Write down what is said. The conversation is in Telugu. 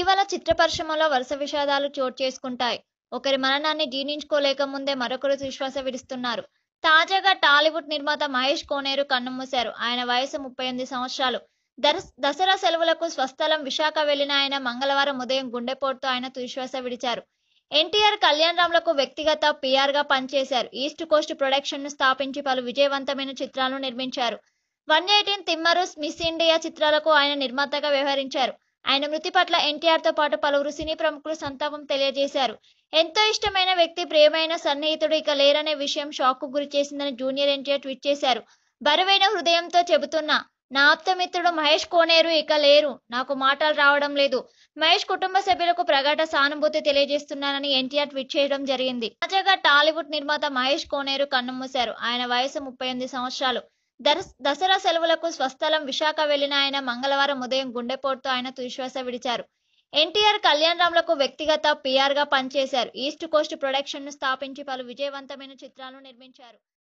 ఇటీవల చిత్ర పరిశ్రమలో వరుస విషాదాలు చోటు చేసుకుంటాయి ఒకరి మరణాన్ని జీర్ణించుకోలేక ముందే మరొకరు విశ్వాస విడుస్తున్నారు తాజాగా టాలీవుడ్ నిర్మాత మహేష్ కోనేరు కన్నుమూశారు ఆయన వయసు ముప్పై ఎనిమిది సంవత్సరాలు దసరా సెలవులకు స్వస్థలం విశాఖ వెళ్లిన ఆయన మంగళవారం ఉదయం గుండెపోటుతో ఆయన తుశ్వాస విడిచారు ఎన్టీఆర్ కళ్యాణ్ రామ్లకు వ్యక్తిగత గా పనిచేశారు ఈస్ట్ కోస్ట్ ప్రొడక్షన్ ను స్థాపించి పలు విజయవంతమైన చిత్రాలను నిర్మించారు one eighteen Thimmaru miss India చిత్రాలకు ఆయన నిర్మాతగా వ్యవహరించారు ఆయన మృతి పట్ల ఎన్టీఆర్తో పాటు పలువురు సినీ ప్రముఖులు సంతాపం తెలియజేశారు ఎంతో ఇష్టమైన వ్యక్తి ప్రేమైన సన్నిహితుడు ఇక లేరనే విషయం షాక్ గురి చేసిందని జూనియర్ ఎన్టీఆర్ ట్వీట్ చేశారు బరువైన హృదయంతో చెబుతున్నా నా ఆప్తమిత్రుడు మహేష్ కోనేరు ఇక లేరు నాకు మాటలు రావడం లేదు మహేష్ కుటుంబ సభ్యులకు ప్రగాఢ సానుభూతి తెలియజేస్తున్నానని ఎన్టీఆర్ ట్వీట్ చేయడం జరిగింది తాజాగా టాలీవుడ్ నిర్మాత మహేష్ కోనేరు కన్నుమూశారు ఆయన వయసు ముప్పై ఎనిమిది సంవత్సరాలు దసరా సెలవులకు స్వస్థలం విశాఖ వెళ్లిన ఆయన మంగళవారం ఉదయం గుండెపోటుతో ఆయన తుదిశ్వాస విడిచారు ఎన్టీఆర్ కళ్యాణ్ రాములకు వ్యక్తిగత పీఆర్గా పనిచేశారు ఈస్ట్ కోస్ట్ ప్రొడక్షన్ ను స్థాపించి పలు విజయవంతమైన చిత్రాలను నిర్మించారు